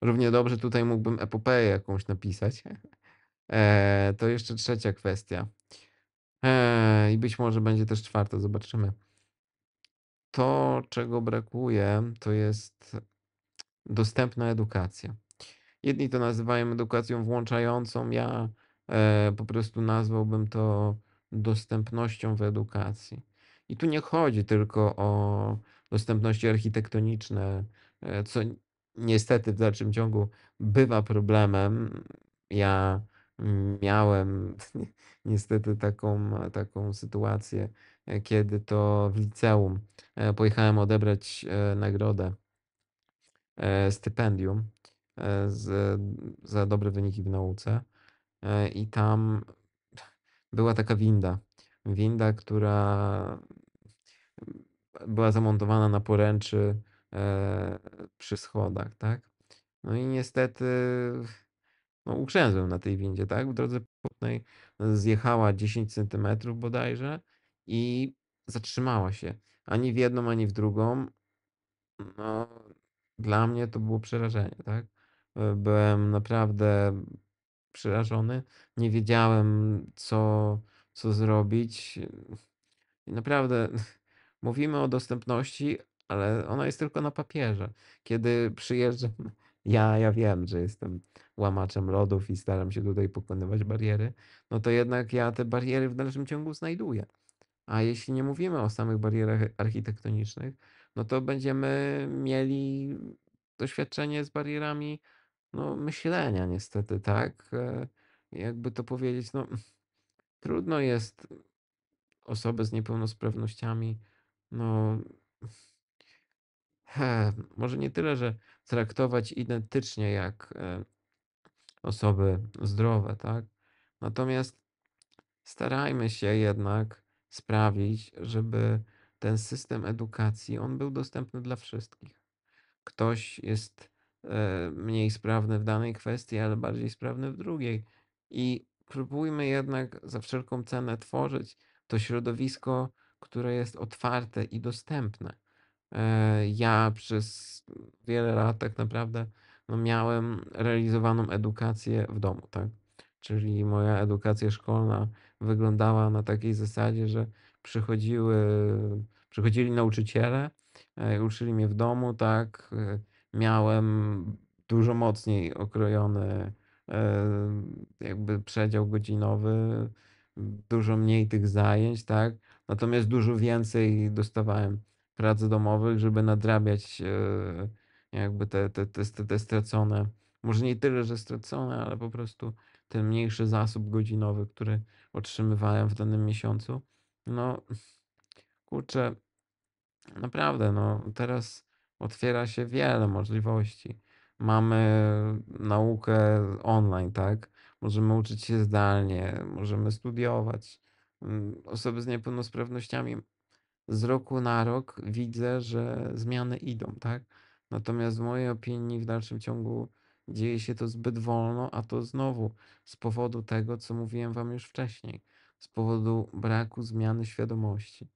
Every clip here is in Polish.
Równie dobrze tutaj mógłbym epopeję jakąś napisać. E, to jeszcze trzecia kwestia. E, I być może będzie też czwarta, zobaczymy. To, czego brakuje, to jest dostępna edukacja. Jedni to nazywają edukacją włączającą, ja e, po prostu nazwałbym to dostępnością w edukacji. I tu nie chodzi tylko o dostępności architektoniczne, e, co niestety w dalszym ciągu bywa problemem. Ja miałem niestety taką, taką sytuację, kiedy to w liceum e, pojechałem odebrać e, nagrodę, e, stypendium z, za dobre wyniki w nauce i tam była taka winda. Winda, która była zamontowana na poręczy E, przy schodach, tak? No i niestety no, ugrzęzłem na tej windzie, tak? W drodze płatnej zjechała 10 centymetrów bodajże i zatrzymała się. Ani w jedną, ani w drugą. No, dla mnie to było przerażenie, tak? E, byłem naprawdę przerażony. Nie wiedziałem, co, co zrobić. I naprawdę mówimy o dostępności, ale ona jest tylko na papierze. Kiedy przyjeżdżam, ja, ja wiem, że jestem łamaczem lodów i staram się tutaj pokonywać bariery, no to jednak ja te bariery w dalszym ciągu znajduję. A jeśli nie mówimy o samych barierach architektonicznych, no to będziemy mieli doświadczenie z barierami no, myślenia, niestety, tak? E, jakby to powiedzieć, no, trudno jest osoby z niepełnosprawnościami, no, może nie tyle, że traktować identycznie jak e, osoby zdrowe, tak? Natomiast starajmy się jednak sprawić, żeby ten system edukacji, on był dostępny dla wszystkich. Ktoś jest e, mniej sprawny w danej kwestii, ale bardziej sprawny w drugiej. I próbujmy jednak za wszelką cenę tworzyć to środowisko, które jest otwarte i dostępne. E, ja przez wiele lat tak naprawdę no, miałem realizowaną edukację w domu, tak? Czyli moja edukacja szkolna wyglądała na takiej zasadzie, że przychodziły, przychodzili nauczyciele, e, uczyli mnie w domu, tak? E, miałem dużo mocniej okrojony jakby przedział godzinowy, dużo mniej tych zajęć, tak? Natomiast dużo więcej dostawałem prac domowych, żeby nadrabiać e, jakby te, te, te, te stracone, może nie tyle, że stracone, ale po prostu ten mniejszy zasób godzinowy, który otrzymywałem w danym miesiącu. No, kurczę, naprawdę, no teraz otwiera się wiele możliwości. Mamy naukę online, tak? Możemy uczyć się zdalnie, możemy studiować. Mm, osoby z niepełnosprawnościami z roku na rok widzę, że zmiany idą, tak? Natomiast w mojej opinii w dalszym ciągu dzieje się to zbyt wolno, a to znowu z powodu tego, co mówiłem Wam już wcześniej, z powodu braku zmiany świadomości.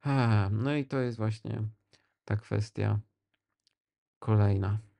Ha, no i to jest właśnie ta kwestia kolejna.